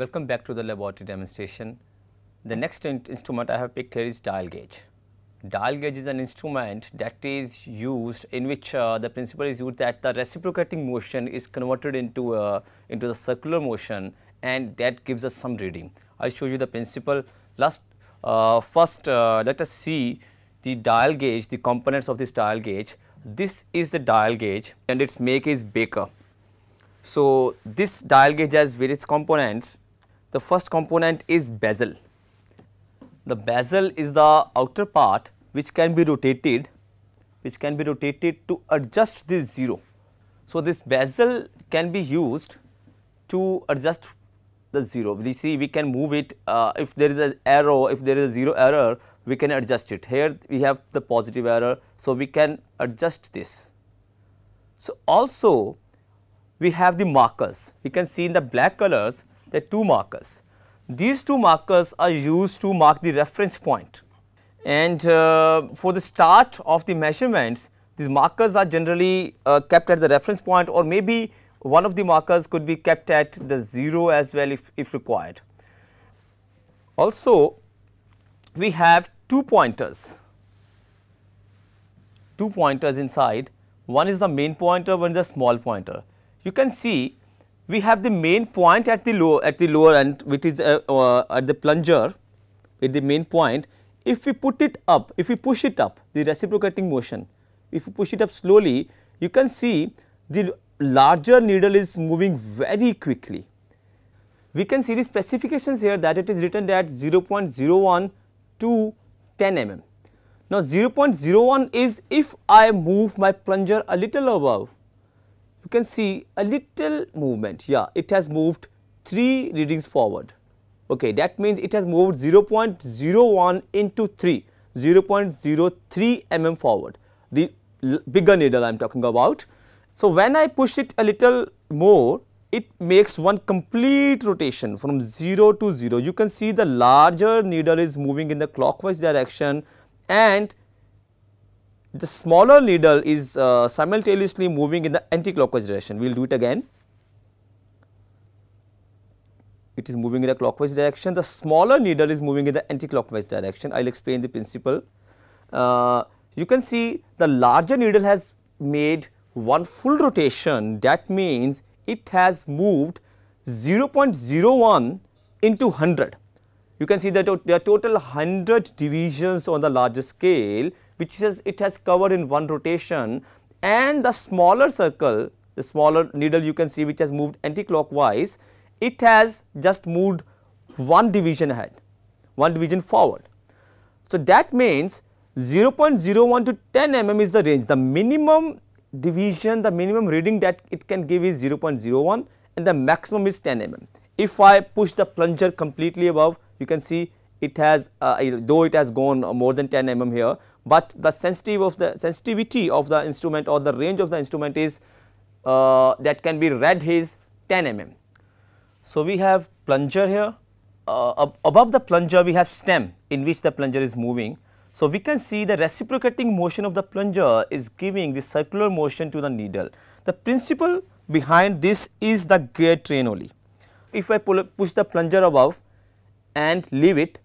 Welcome back to the laboratory demonstration. The next in instrument I have picked here is dial gauge. Dial gauge is an instrument that is used in which uh, the principle is used that the reciprocating motion is converted into uh, into the circular motion and that gives us some reading. I show you the principle. Last, uh, first uh, let us see the dial gauge, the components of this dial gauge. This is the dial gauge and its make is Baker. So, this dial gauge has various components the first component is bezel. The bezel is the outer part which can be rotated, which can be rotated to adjust this 0. So, this bezel can be used to adjust the 0. We see we can move it uh, if there is an arrow, if there is a 0 error, we can adjust it. Here we have the positive error, so we can adjust this. So, also we have the markers. We can see in the black colors there are two markers. These two markers are used to mark the reference point and uh, for the start of the measurements these markers are generally uh, kept at the reference point or maybe one of the markers could be kept at the 0 as well if, if required. Also we have two pointers, two pointers inside one is the main pointer one is the small pointer. You can see we have the main point at the low at the lower end which is uh, uh, at the plunger at the main point if we put it up if we push it up the reciprocating motion if you push it up slowly you can see the larger needle is moving very quickly. We can see the specifications here that it is written that 0.01 to 10 mm. Now 0.01 is if I move my plunger a little above you can see a little movement. Yeah, it has moved 3 readings forward. Okay, that means it has moved 0.01 into 3, 0.03 mm forward, the bigger needle I am talking about. So, when I push it a little more, it makes one complete rotation from 0 to 0. You can see the larger needle is moving in the clockwise direction and the smaller needle is uh, simultaneously moving in the anti-clockwise direction. We will do it again. It is moving in the clockwise direction. The smaller needle is moving in the anti-clockwise direction. I will explain the principle. Uh, you can see the larger needle has made one full rotation. That means it has moved 0.01 into 100. You can see that there are total 100 divisions on the larger scale which says it has covered in one rotation and the smaller circle, the smaller needle you can see which has moved anticlockwise, it has just moved one division ahead, one division forward. So, that means 0.01 to 10 mm is the range. The minimum division, the minimum reading that it can give is 0.01 and the maximum is 10 mm. If I push the plunger completely above, you can see it has, uh, though it has gone more than 10 mm here, but the sensitive of the sensitivity of the instrument or the range of the instrument is uh, that can be read is 10 mm. So, we have plunger here uh, ab above the plunger we have stem in which the plunger is moving. So, we can see the reciprocating motion of the plunger is giving the circular motion to the needle. The principle behind this is the gear train only. If I pull, push the plunger above and leave it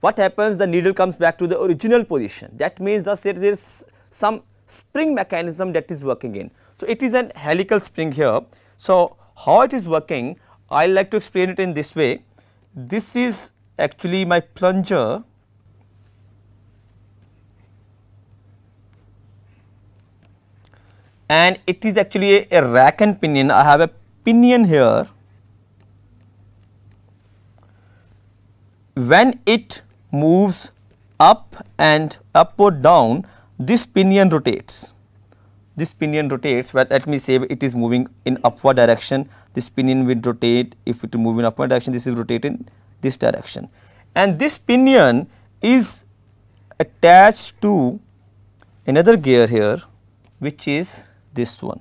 what happens the needle comes back to the original position that means that there is some spring mechanism that is working in. So, it is an helical spring here. So, how it is working I like to explain it in this way this is actually my plunger and it is actually a, a rack and pinion I have a pinion here when it moves up and up or down this pinion rotates this pinion rotates well let me say it is moving in upward direction this pinion will rotate if it move in upward direction this is rotating in this direction and this pinion is attached to another gear here which is this one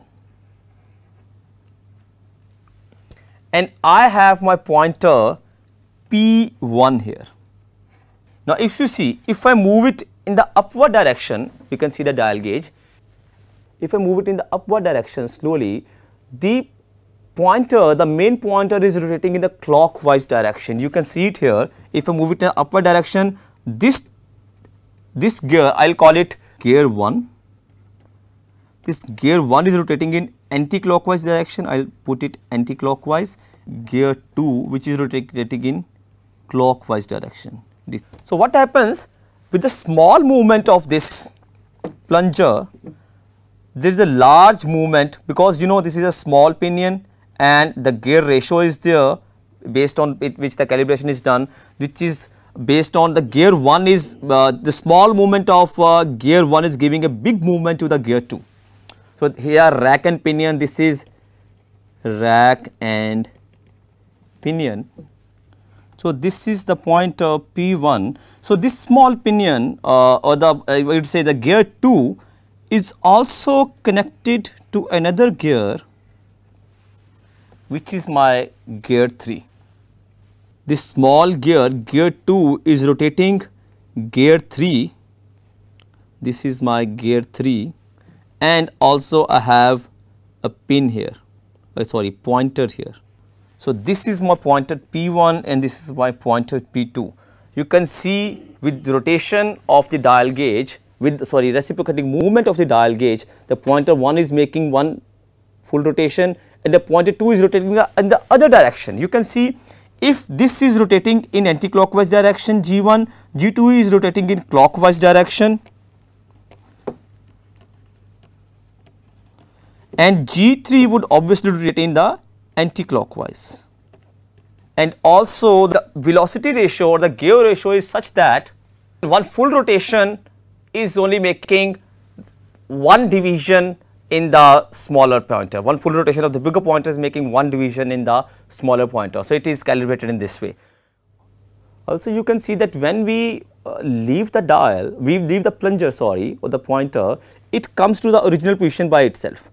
and I have my pointer P1 here now, if you see, if I move it in the upward direction, you can see the dial gauge. If I move it in the upward direction slowly, the pointer, the main pointer is rotating in the clockwise direction. You can see it here. If I move it in the upward direction, this, this gear, I will call it gear 1. This gear 1 is rotating in anti-clockwise direction. I will put it anti-clockwise. Gear 2 which is rotating in clockwise direction this. So, what happens with the small movement of this plunger, there is a large movement because you know this is a small pinion and the gear ratio is there based on which the calibration is done which is based on the gear 1 is uh, the small movement of uh, gear 1 is giving a big movement to the gear 2. So, here rack and pinion this is rack and pinion so, this is the point of P1. So, this small pinion uh, or the I uh, would say the gear 2 is also connected to another gear which is my gear 3. This small gear, gear 2 is rotating gear 3, this is my gear 3 and also I have a pin here, uh, sorry pointer here. So, this is my pointer P1 and this is my pointer P2. You can see with the rotation of the dial gauge with sorry reciprocating movement of the dial gauge the pointer 1 is making one full rotation and the pointer 2 is rotating in the other direction. You can see if this is rotating in anticlockwise direction G1, G2 is rotating in clockwise direction and G3 would obviously rotate in the Anti-clockwise, And also the velocity ratio or the gear ratio is such that one full rotation is only making one division in the smaller pointer. One full rotation of the bigger pointer is making one division in the smaller pointer. So, it is calibrated in this way. Also, you can see that when we uh, leave the dial, we leave the plunger sorry or the pointer, it comes to the original position by itself.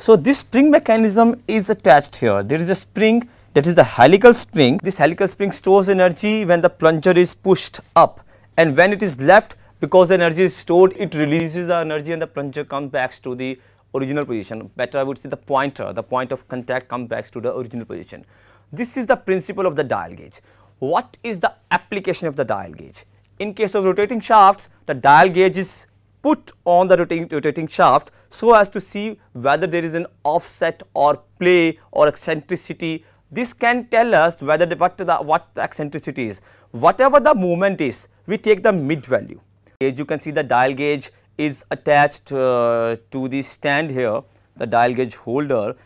So, this spring mechanism is attached here. There is a spring that is the helical spring. This helical spring stores energy when the plunger is pushed up and when it is left because the energy is stored it releases the energy and the plunger comes back to the original position. Better I would say the pointer, the point of contact comes back to the original position. This is the principle of the dial gauge. What is the application of the dial gauge? In case of rotating shafts, the dial gauge is put on the rotating, rotating shaft so as to see whether there is an offset or play or eccentricity. This can tell us whether the, what, the, what the eccentricity is. Whatever the movement is, we take the mid value. As you can see the dial gauge is attached uh, to the stand here, the dial gauge holder.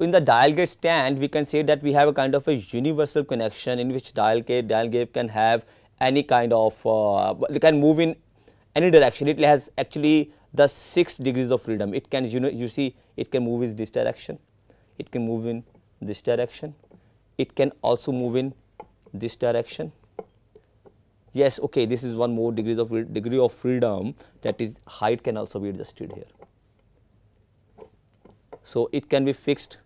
In the dial gauge stand, we can say that we have a kind of a universal connection in which dial gauge, dial gauge can have any kind of, uh, it can move in any direction. It has actually the 6 degrees of freedom. It can, you know, you see, it can move in this direction, it can move in this direction, it can also move in this direction. Yes, okay, this is one more degrees of degree of freedom that is height can also be adjusted here. So, it can be fixed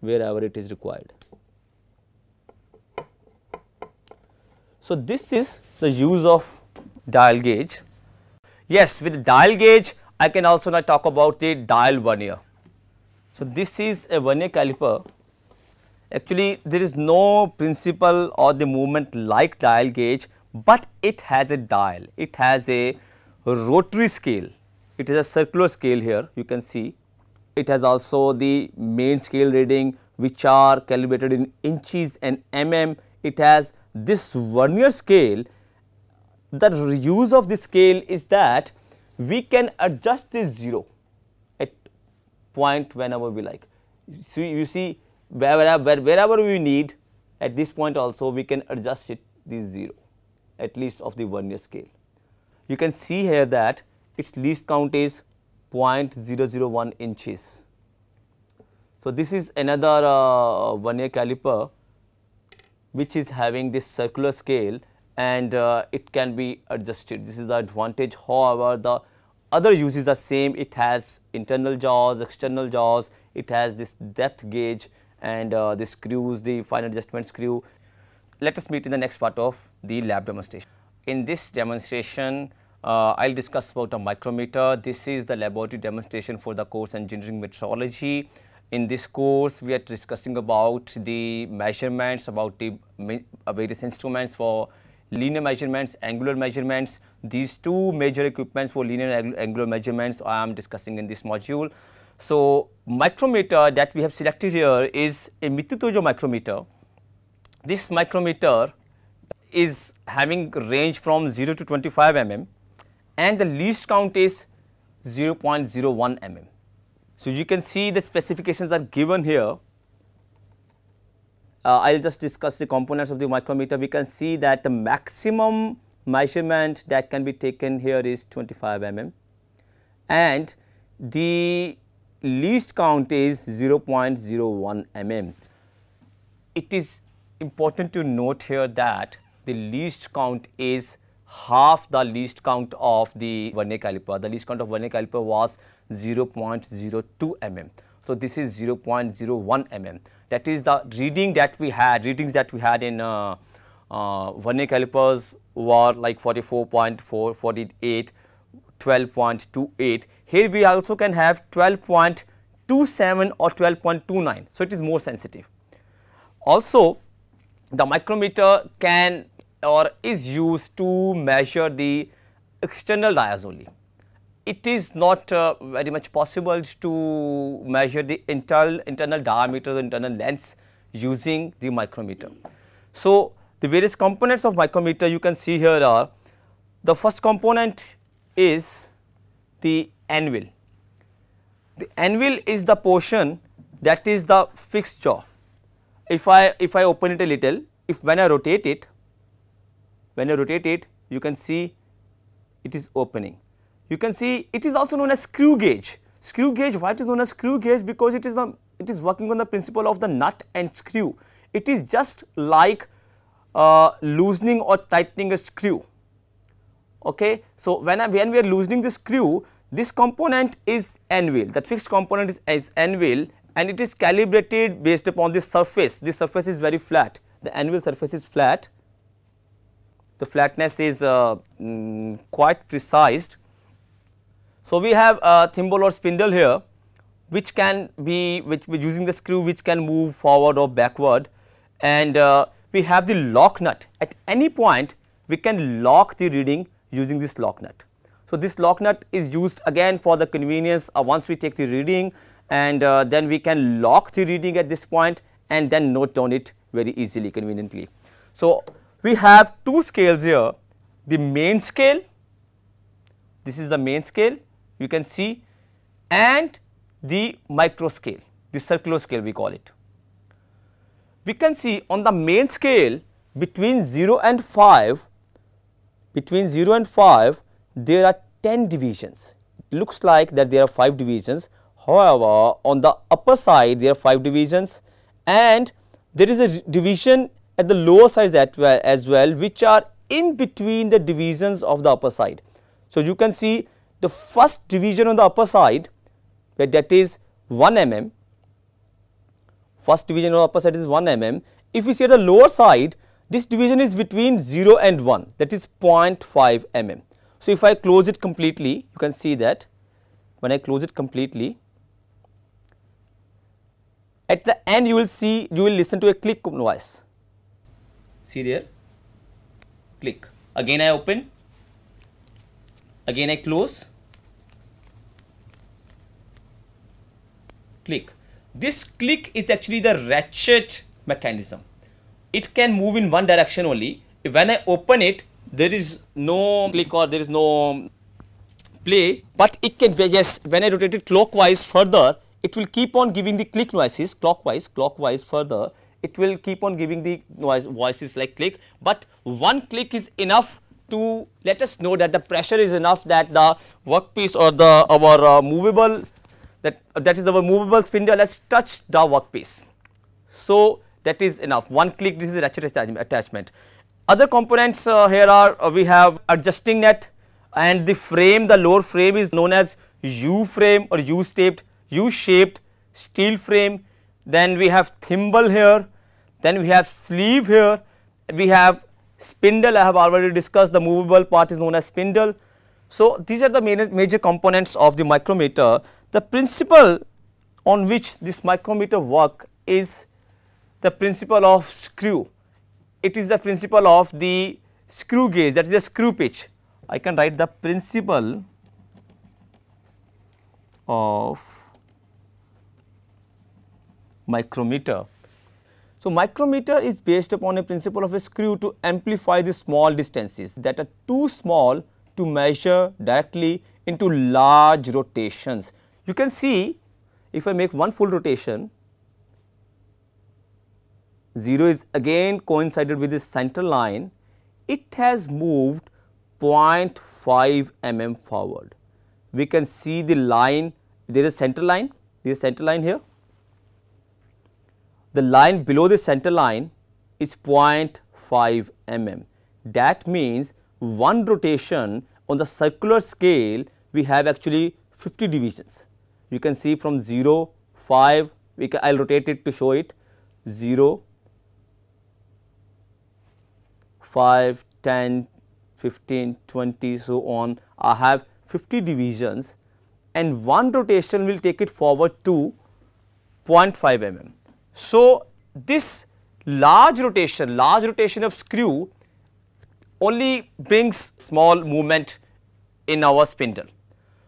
wherever it is required. So, this is the use of dial gauge. Yes, with dial gauge I can also now talk about the dial vernier. So, this is a vernier caliper actually there is no principle or the movement like dial gauge, but it has a dial, it has a rotary scale, it is a circular scale here you can see. It has also the main scale reading which are calibrated in inches and mm, it has this vernier scale, the use of this scale is that we can adjust this 0 at point whenever we like. So, you see wherever, wherever we need at this point also we can adjust it this 0 at least of the Vernier scale. You can see here that its least count is 0.001 inches. So, this is another uh, Vernier caliper which is having this circular scale and uh, it can be adjusted. This is the advantage. However, the other uses are same. It has internal jaws, external jaws, it has this depth gauge and uh, the screws, the fine adjustment screw. Let us meet in the next part of the lab demonstration. In this demonstration, uh, I will discuss about a micrometer. This is the laboratory demonstration for the course engineering metrology. In this course, we are discussing about the measurements, about the various instruments for linear measurements, angular measurements. These two major equipments for linear angular measurements I am discussing in this module. So, micrometer that we have selected here is a Mitutojo micrometer. This micrometer is having range from 0 to 25 mm and the least count is 0.01 mm. So, you can see the specifications are given here I uh, will just discuss the components of the micrometer. We can see that the maximum measurement that can be taken here is 25 mm and the least count is 0.01 mm. It is important to note here that the least count is half the least count of the vernier caliper. The least count of vernier caliper was 0.02 mm. So, this is 0.01 mm that is the reading that we had, readings that we had in uh, uh, vernier calipers were like 44.4, 48, 12.28. Here we also can have 12.27 or 12.29, so it is more sensitive. Also, the micrometer can or is used to measure the external dyes only it is not uh, very much possible to measure the internal, internal diameter, internal length using the micrometer. So, the various components of micrometer you can see here are the first component is the anvil. The anvil is the portion that is the fixed jaw. If I if I open it a little, if when I rotate it, when I rotate it, you can see it is opening. You can see it is also known as screw gauge. Screw gauge, why it is known as screw gauge? Because it is, the, it is working on the principle of the nut and screw. It is just like uh, loosening or tightening a screw. Okay, so when I, when we are loosening the screw, this component is anvil. That fixed component is, is N and it is calibrated based upon this surface. This surface is very flat. The anvil surface is flat. The flatness is uh, mm, quite precise so, we have a thimble or spindle here which can be which using the screw which can move forward or backward and uh, we have the lock nut at any point we can lock the reading using this lock nut. So, this lock nut is used again for the convenience uh, once we take the reading and uh, then we can lock the reading at this point and then note down it very easily conveniently. So, we have two scales here the main scale this is the main scale you can see and the micro scale, the circular scale we call it. We can see on the main scale between 0 and 5, between 0 and 5 there are 10 divisions. It looks like that there are 5 divisions, however on the upper side there are 5 divisions and there is a division at the lower side as well which are in between the divisions of the upper side. So, you can see the first division on the upper side where that is 1 mm, first division on the upper side is 1 mm. If we see at the lower side, this division is between 0 and 1 that is 0.5 mm. So, if I close it completely, you can see that when I close it completely, at the end you will see, you will listen to a click noise. See there, click. Again I open, again I close, click. This click is actually the ratchet mechanism. It can move in one direction only. When I open it, there is no click or there is no play, but it can, yes, when I rotate it clockwise further, it will keep on giving the click noises clockwise, clockwise further. It will keep on giving the noise, voices like click, but one click is enough to let us know that the pressure is enough that the workpiece or the our uh, movable that, uh, that is our movable spindle has touched the workpiece. So, that is enough one click this is a ratchet attachment. Other components uh, here are uh, we have adjusting net and the frame the lower frame is known as U frame or U shaped U shaped steel frame then we have thimble here then we have sleeve here we have spindle I have already discussed the movable part is known as spindle so, these are the major components of the micrometer. The principle on which this micrometer work is the principle of screw. It is the principle of the screw gauge that is the screw pitch. I can write the principle of micrometer. So, micrometer is based upon a principle of a screw to amplify the small distances that are too small to measure directly into large rotations. You can see if I make one full rotation, 0 is again coincided with this center line, it has moved 0.5 mm forward. We can see the line, there is center line, there is center line here. The line below the center line is 0.5 mm. That means one rotation on the circular scale we have actually 50 divisions. You can see from 0, 5, can, I will rotate it to show it 0, 5, 10, 15, 20 so on. I have 50 divisions and one rotation will take it forward to 0.5 mm. So, this large rotation, large rotation of screw only brings small movement in our spindle.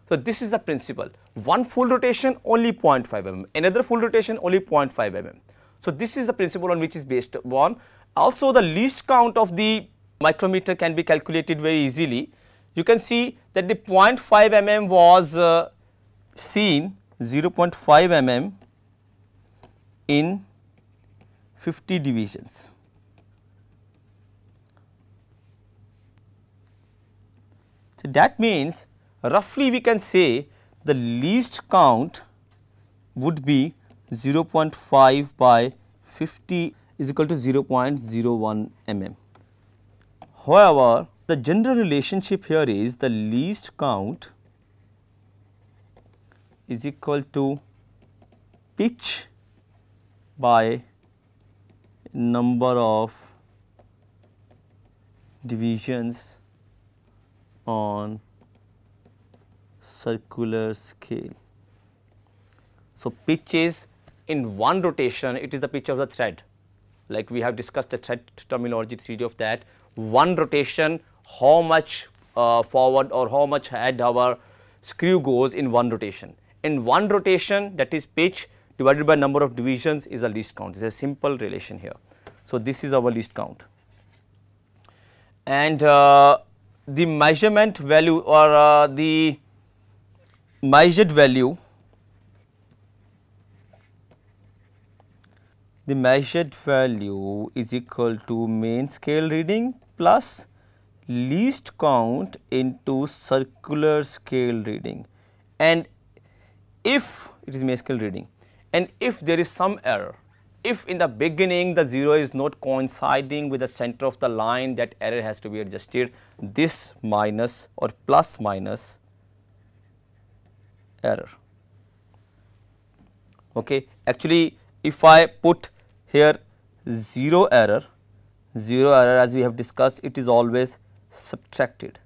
So, this is the principle. One full rotation only 0.5 mm, another full rotation only 0.5 mm. So, this is the principle on which is based on. Also, the least count of the micrometer can be calculated very easily. You can see that the 0.5 mm was uh, seen 0.5 mm in 50 divisions. So, that means roughly we can say the least count would be 0.5 by 50 is equal to 0.01 mm. However, the general relationship here is the least count is equal to pitch by number of divisions on circular scale. So, pitch is in one rotation it is the pitch of the thread like we have discussed the thread terminology 3D of that one rotation how much uh, forward or how much head our screw goes in one rotation. In one rotation that is pitch divided by number of divisions is a least count it is a simple relation here. So, this is our least count and uh, the measurement value or uh, the measured value the measured value is equal to main scale reading plus least count into circular scale reading and if it is main scale reading and if there is some error if in the beginning the 0 is not coinciding with the center of the line that error has to be adjusted this minus or plus minus error. Okay. Actually if I put here 0 error, 0 error as we have discussed it is always subtracted.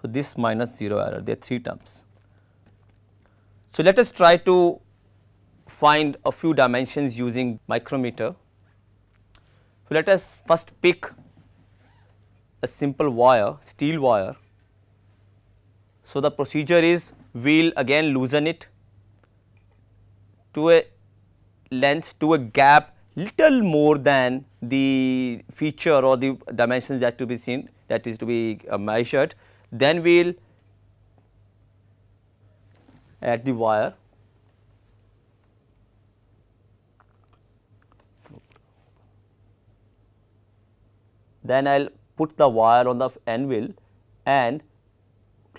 So, this minus 0 error there are 3 terms. So, let us try to find a few dimensions using micrometer. So, let us first pick a simple wire, steel wire. So, the procedure is we will again loosen it to a length to a gap little more than the feature or the dimensions that to be seen that is to be uh, measured. Then we will add the wire then I will put the wire on the anvil and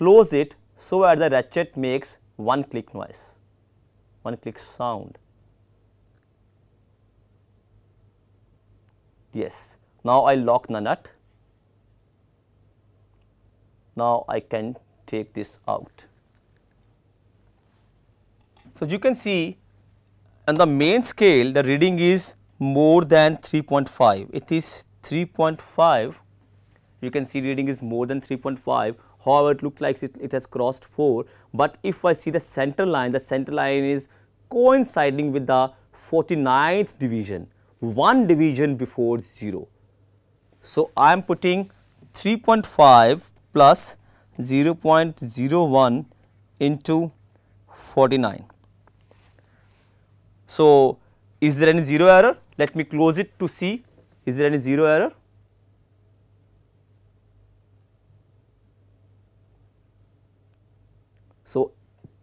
close it so that the ratchet makes one click noise, one click sound. Yes, now I lock the nut. Now I can take this out. So, you can see on the main scale the reading is more than 3.5, it is 3.5 you can see reading is more than 3.5 however it looks like it, it, has crossed 4 but if I see the center line the center line is coinciding with the 49th division one division before 0. So, I am putting 3.5 plus 0 0.01 into 49. So, is there any 0 error? Let me close it to see is there any 0 error? So,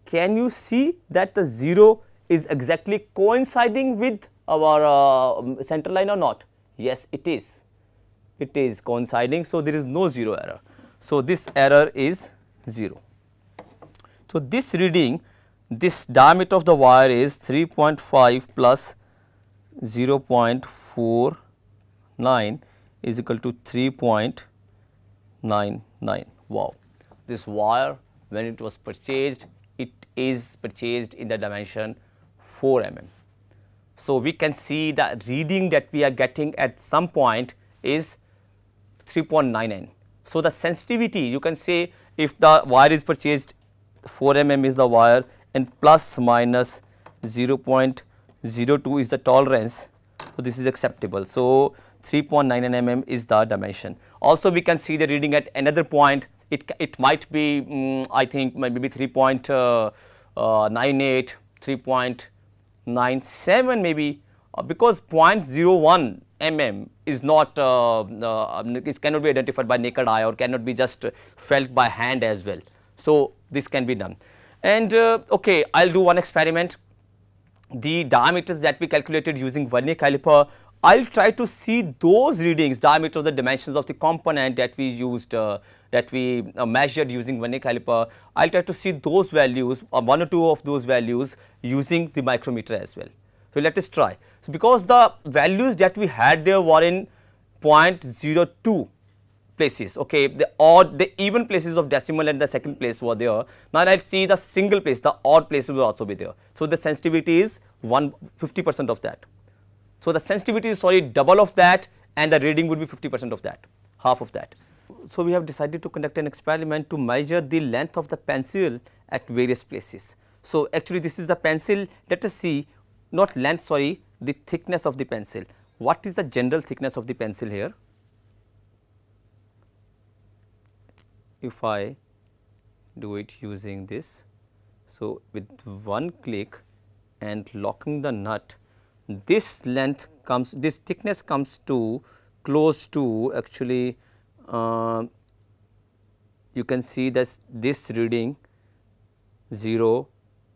can you see that the 0 is exactly coinciding with our uh, center line or not? Yes, it is. It is coinciding. So, there is no 0 error. So, this error is 0. So, this reading this diameter of the wire is 3.5 plus 0.4 9 is equal to 3.99. Wow, this wire when it was purchased, it is purchased in the dimension 4 mm. So, we can see the reading that we are getting at some point is 39 So, the sensitivity you can say if the wire is purchased 4 mm is the wire and plus minus 0.02 is the tolerance. So, this is acceptable. So, 3.99 mm is the dimension. Also, we can see the reading at another point. It, it might be, um, I think, maybe 3.98, uh, uh, 3.97 maybe, uh, because 0.01 mm is not, uh, uh, it cannot be identified by naked eye or cannot be just felt by hand as well. So, this can be done. And uh, okay, I will do one experiment. The diameters that we calculated using vernier caliper I will try to see those readings, diameter of the dimensions of the component that we used, uh, that we uh, measured using vernier caliper. I will try to see those values or uh, one or two of those values using the micrometer as well. So, let us try. So, because the values that we had there were in 0.02 places, okay, the odd, the even places of decimal and the second place were there. Now, I see the single place, the odd places will also be there. So, the sensitivity is 150 percent of that. So, the sensitivity is sorry double of that and the reading would be 50 percent of that, half of that. So, we have decided to conduct an experiment to measure the length of the pencil at various places. So, actually this is the pencil let us see not length sorry the thickness of the pencil. What is the general thickness of the pencil here? If I do it using this. So, with one click and locking the nut this length comes this thickness comes to close to actually uh, you can see that this reading 0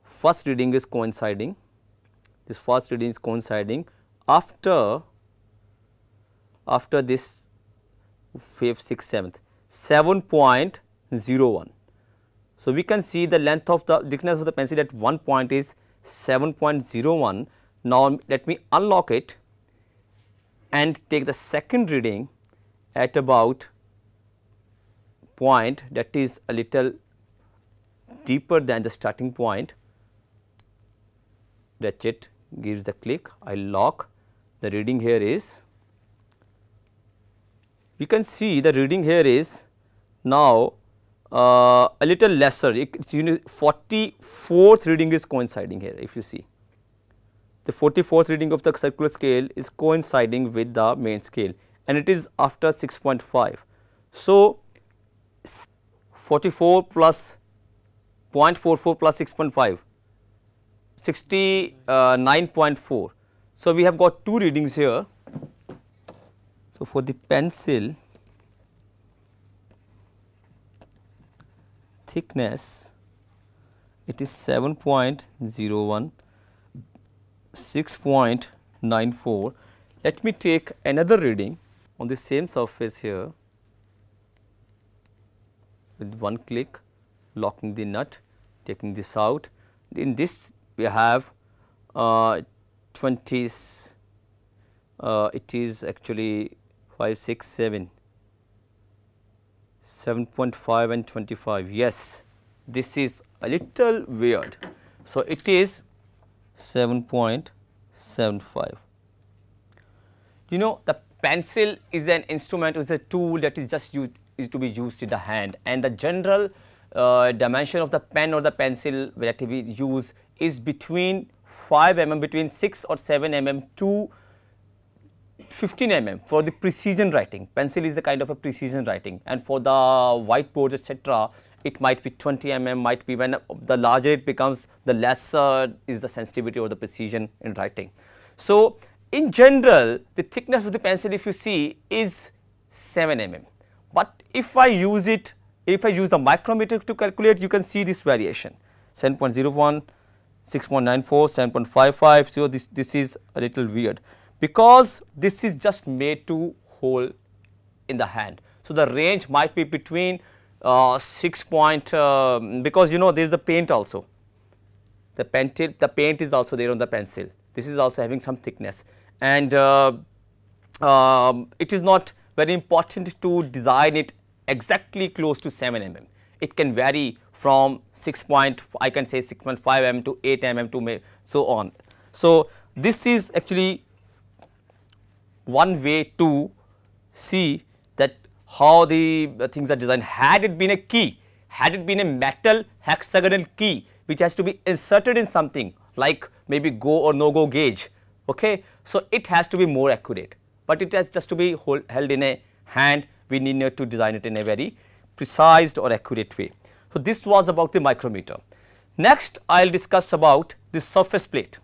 first reading is coinciding this first reading is coinciding after after this 5th 6th 7th 7.01 so we can see the length of the thickness of the pencil at one point is 7.01 now, let me unlock it and take the second reading at about point that is a little deeper than the starting point ratchet gives the click I lock the reading here is you can see the reading here is now uh, a little lesser it is 44th reading is coinciding here if you see the 44th reading of the circular scale is coinciding with the main scale and it is after 6.5. So, 44 plus 0.44 plus 6.5, 69.4. So, we have got two readings here. So, for the pencil thickness it is 7.01 6.94. Let me take another reading on the same surface here with one click locking the nut taking this out. In this we have uh, 20s uh, it is actually 5, 6, 7, 7.5 and 25 yes this is a little weird. So, it is 7.75. You know the pencil is an instrument is a tool that is just used is to be used in the hand and the general uh, dimension of the pen or the pencil that we use is between 5 mm between 6 or 7 mm to 15 mm for the precision writing. Pencil is a kind of a precision writing and for the whiteboards etc it might be 20 mm, might be when the larger it becomes, the lesser is the sensitivity or the precision in writing. So, in general, the thickness of the pencil if you see is 7 mm, but if I use it, if I use the micrometer to calculate, you can see this variation 7.01, 6.94, 7.55, so this, this is a little weird because this is just made to hold in the hand. So, the range might be between uh, 6 point um, because you know there is the paint also the paint the paint is also there on the pencil this is also having some thickness and uh, um, it is not very important to design it exactly close to 7 mm it can vary from 6 point I can say 6.5 mm to 8 mm to so on. So, this is actually one way to see how the things are designed. Had it been a key, had it been a metal hexagonal key which has to be inserted in something like maybe go or no go gauge, okay. So, it has to be more accurate, but it has just to be hold, held in a hand, we need not to design it in a very precise or accurate way. So, this was about the micrometer. Next, I will discuss about the surface plate.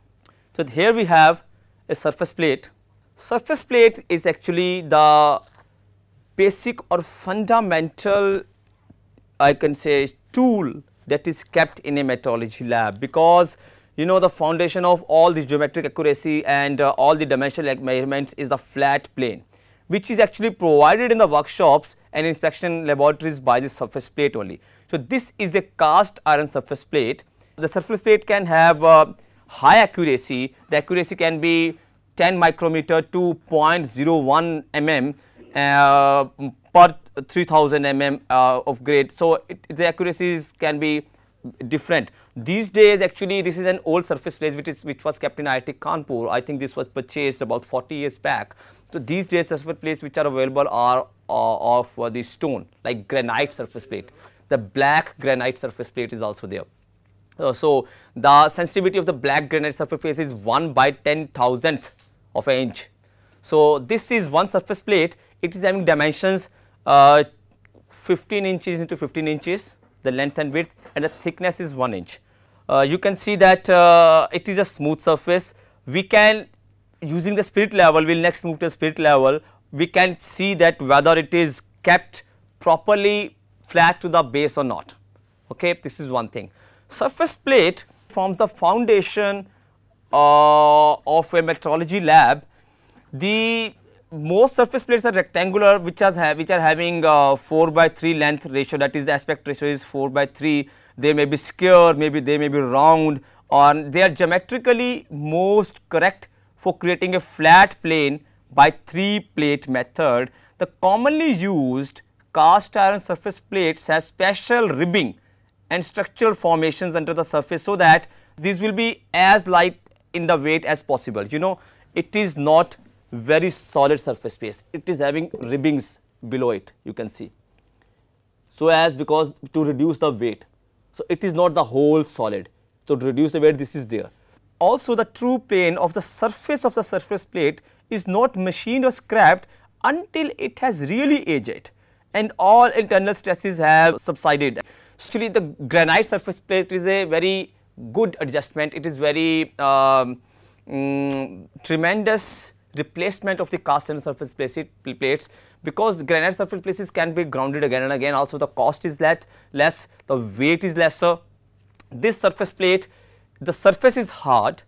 So, here we have a surface plate. Surface plate is actually the basic or fundamental I can say tool that is kept in a metrology lab because you know the foundation of all this geometric accuracy and uh, all the dimensional measurements is the flat plane which is actually provided in the workshops and inspection laboratories by the surface plate only. So, this is a cast iron surface plate. The surface plate can have uh, high accuracy, the accuracy can be 10 micrometer to 0.01 mm uh, per 3000 mm uh, of grade. So, it, the accuracies can be different. These days actually this is an old surface plate which is which was kept in IIT Kanpur. I think this was purchased about 40 years back. So these days surface plates which are available are uh, of uh, the stone like granite surface plate. The black granite surface plate is also there. Uh, so the sensitivity of the black granite surface plate is 1 by 10,000th of an inch. So this is one surface plate it is having dimensions uh, 15 inches into 15 inches the length and width and the thickness is 1 inch. Uh, you can see that uh, it is a smooth surface we can using the spirit level we will next move to the spirit level we can see that whether it is kept properly flat to the base or not okay this is one thing. Surface plate forms the foundation uh, of a metrology lab the most surface plates are rectangular which, which are having uh, 4 by 3 length ratio that is the aspect ratio is 4 by 3 they may be square maybe they may be round or they are geometrically most correct for creating a flat plane by 3 plate method. The commonly used cast iron surface plates have special ribbing and structural formations under the surface so that these will be as light in the weight as possible you know it is not very solid surface space. It is having ribbings below it, you can see. So, as because to reduce the weight. So, it is not the whole solid. So, to reduce the weight, this is there. Also, the true plane of the surface of the surface plate is not machined or scrapped until it has really aged and all internal stresses have subsided. Actually, the granite surface plate is a very good adjustment. It is very um, mm, tremendous replacement of the cast iron surface plates because granite surface plates can be grounded again and again also the cost is less, less the weight is lesser. This surface plate the surface is hard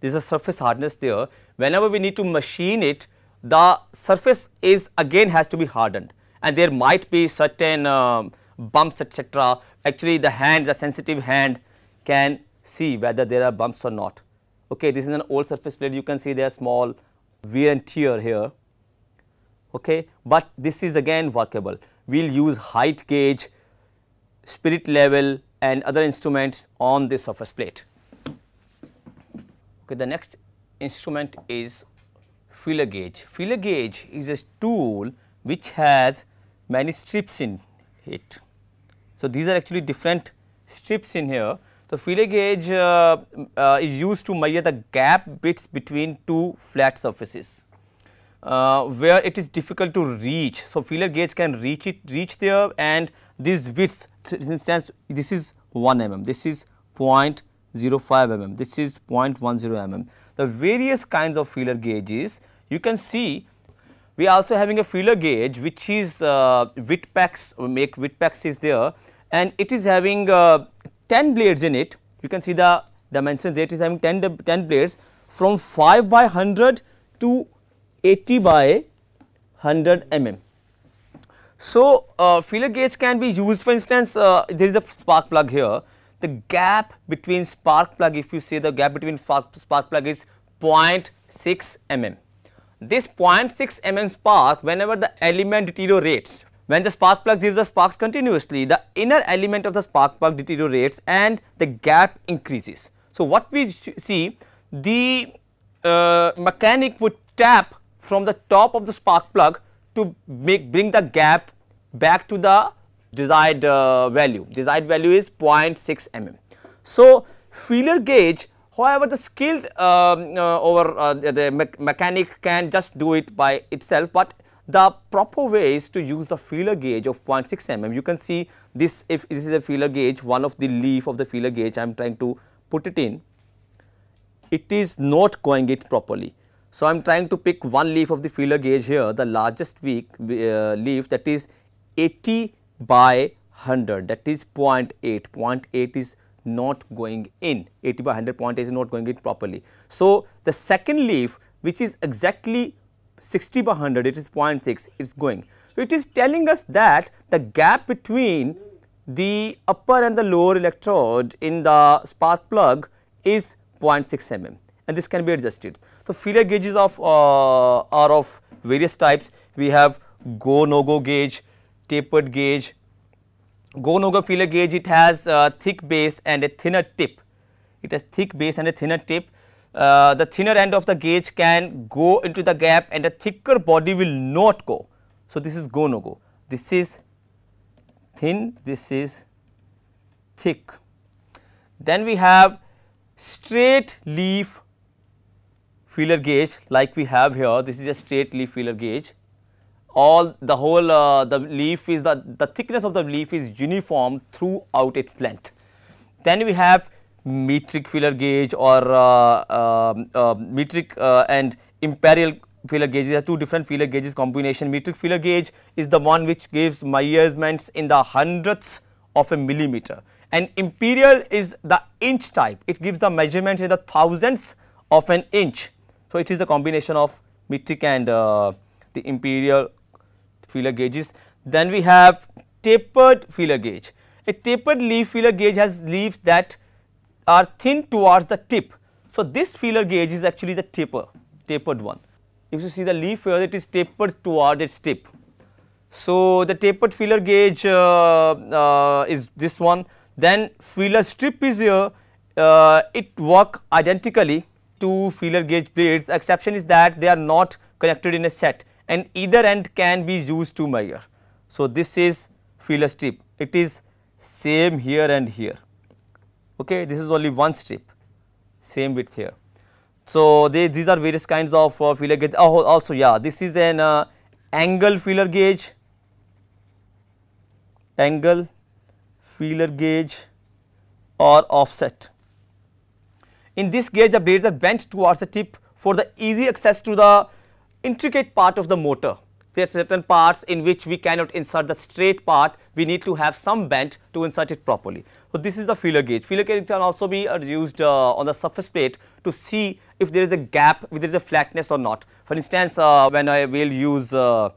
there is a surface hardness there whenever we need to machine it the surface is again has to be hardened and there might be certain uh, bumps etc actually the hand the sensitive hand can see whether there are bumps or not okay this is an old surface plate you can see there are small wear and tear here, okay, but this is again workable. We will use height gauge, spirit level and other instruments on the surface plate. Okay, the next instrument is feeler gauge. Feeler gauge is a tool which has many strips in it. So, these are actually different strips in here the fillet gauge uh, uh, is used to measure the gap bits between two flat surfaces uh, where it is difficult to reach. So, fillet gauge can reach it reach there and this width for instance this is 1 mm, this is 0.05 mm, this is 0.10 mm. The various kinds of feeler gauges you can see we are also having a feeler gauge which is uh, make Witpex is there and it is having uh, 10 blades in it, you can see the dimensions, it is having 10, 10 blades from 5 by 100 to 80 by 100 mm. So, uh, feeler gauge can be used for instance, uh, there is a spark plug here, the gap between spark plug if you see the gap between spark plug is 0.6 mm. This 0.6 mm spark whenever the element deteriorates when the spark plug gives the sparks continuously, the inner element of the spark plug deteriorates and the gap increases. So, what we see the uh, mechanic would tap from the top of the spark plug to make bring the gap back to the desired uh, value. Desired value is 0.6 mm. So, feeler gauge however the skilled um, uh, over uh, the me mechanic can just do it by itself but the proper way is to use the feeler gauge of 0.6 mm. You can see this if this is a feeler gauge, one of the leaf of the feeler gauge I am trying to put it in, it is not going it properly. So, I am trying to pick one leaf of the feeler gauge here, the largest weak uh, leaf that is 80 by 100 that is 0.8, 0.8 is not going in, 80 by 100 0.8 is not going in properly. So, the second leaf which is exactly 60 by 100 it is 0.6 it is going. it is telling us that the gap between the upper and the lower electrode in the spark plug is 0.6 mm and this can be adjusted. So, feeler gauges of, uh, are of various types we have go no go gauge, tapered gauge, go no go feeler gauge it has a thick base and a thinner tip. It has thick base and a thinner tip uh, the thinner end of the gauge can go into the gap and the thicker body will not go. So, this is go no go. This is thin, this is thick. Then we have straight leaf feeler gauge like we have here. This is a straight leaf feeler gauge. All the whole uh, the leaf is the, the thickness of the leaf is uniform throughout its length. Then we have metric filler gauge or uh, um, um, metric uh, and imperial filler gauges are two different filler gauges combination. Metric filler gauge is the one which gives measurements in the hundredths of a millimeter and imperial is the inch type. It gives the measurements in the thousandths of an inch. So, it is a combination of metric and uh, the imperial feeler gauges. Then we have tapered feeler gauge. A tapered leaf feeler gauge has leaves that are thin towards the tip. So, this feeler gauge is actually the taper, tapered one. If you see the leaf here, it is tapered toward its tip. So, the tapered feeler gauge uh, uh, is this one, then feeler strip is here, uh, it work identically to feeler gauge blades, exception is that they are not connected in a set and either end can be used to measure. So, this is feeler strip, it is same here and here okay this is only one strip same width here so they, these are various kinds of uh, feeler gauge oh, also yeah this is an uh, angle feeler gauge angle feeler gauge or offset in this gauge the blades are bent towards the tip for the easy access to the intricate part of the motor there are certain parts in which we cannot insert the straight part, we need to have some bend to insert it properly. So this is the feeler gauge. Feeler gauge can also be uh, used uh, on the surface plate to see if there is a gap, if there is a flatness or not. For instance, uh, when I will use uh,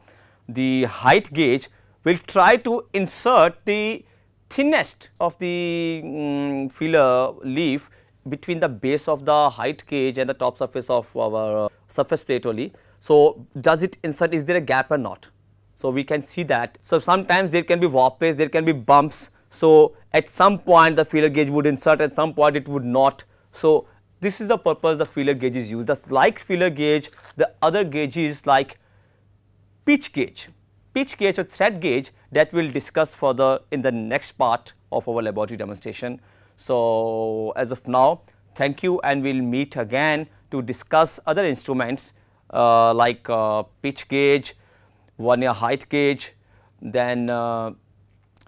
the height gauge, we will try to insert the thinnest of the um, mm, feeler leaf between the base of the height gauge and the top surface of our uh, surface plate only. So, does it insert, is there a gap or not? So, we can see that. So, sometimes there can be warpages, there can be bumps, so, at some point the feeler gauge would insert at some point it would not. So, this is the purpose the feeler gauge is used. Just like feeler gauge the other gauges like pitch gauge, pitch gauge or thread gauge that we will discuss further in the next part of our laboratory demonstration. So, as of now thank you and we will meet again to discuss other instruments uh, like uh, pitch gauge, vernier height gauge, then uh,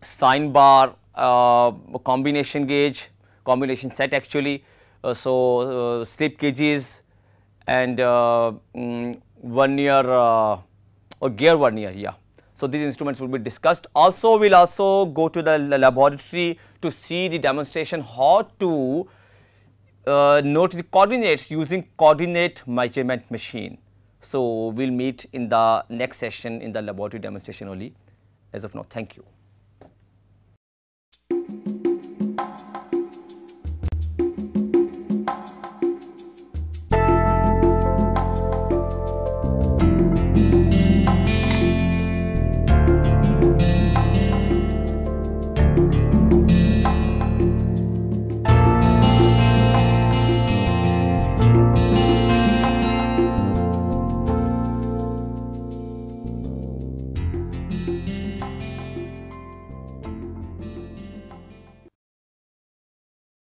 sign bar, uh, combination gauge, combination set actually. Uh, so, uh, slip gauges and um, uh, mm, vernier uh, or gear vernier, yeah. So, these instruments will be discussed. Also, we will also go to the laboratory to see the demonstration how to uh, note the coordinates using coordinate measurement machine. So, we will meet in the next session in the laboratory demonstration only as of now. Thank you.